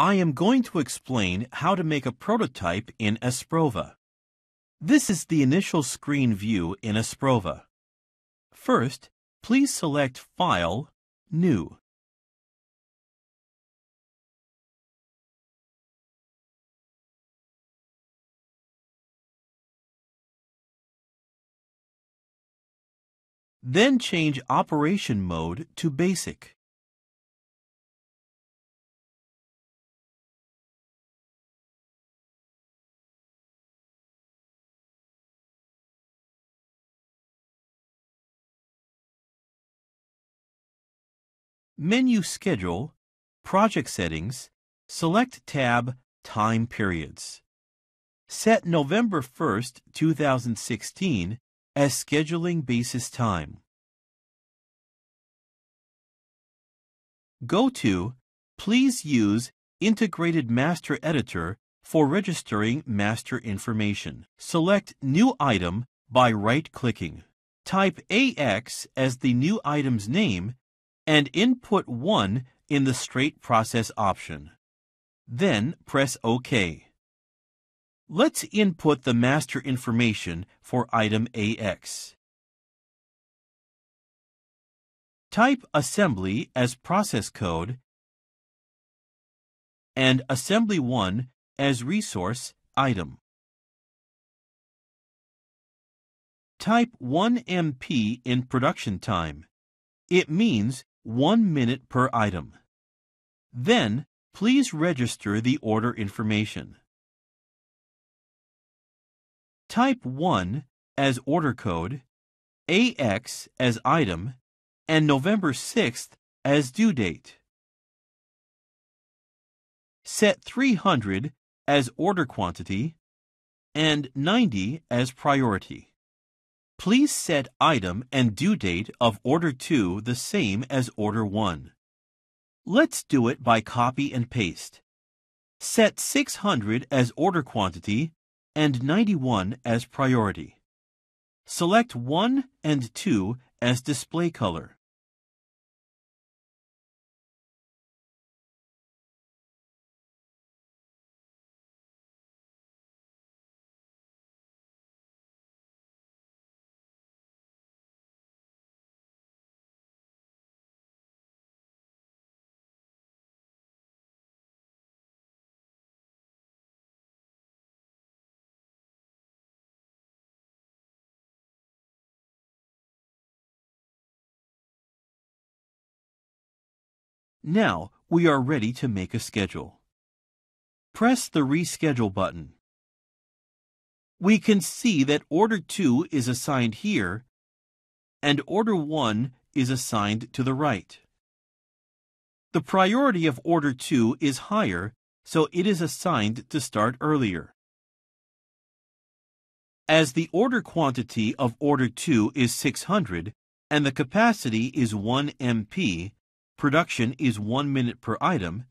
I am going to explain how to make a prototype in Esprova. This is the initial screen view in Esprova. First, please select File, New. Then change Operation Mode to Basic. Menu Schedule, Project Settings, select tab Time Periods. Set November 1st, 2016 as scheduling basis time. Go to Please use Integrated Master Editor for registering master information. Select New Item by right-clicking. Type AX as the new item's name and input 1 in the straight process option. Then press OK. Let's input the master information for item AX. Type assembly as process code and assembly 1 as resource item. Type 1MP in production time. It means one minute per item. Then, please register the order information. Type 1 as order code, AX as item, and November 6th as due date. Set 300 as order quantity and 90 as priority. Please set item and due date of Order 2 the same as Order 1. Let's do it by copy and paste. Set 600 as order quantity and 91 as priority. Select 1 and 2 as display color. Now we are ready to make a schedule. Press the Reschedule button. We can see that Order 2 is assigned here and Order 1 is assigned to the right. The priority of Order 2 is higher, so it is assigned to start earlier. As the order quantity of Order 2 is 600 and the capacity is 1 MP, production is one minute per item,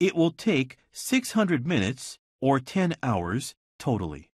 it will take 600 minutes or 10 hours totally.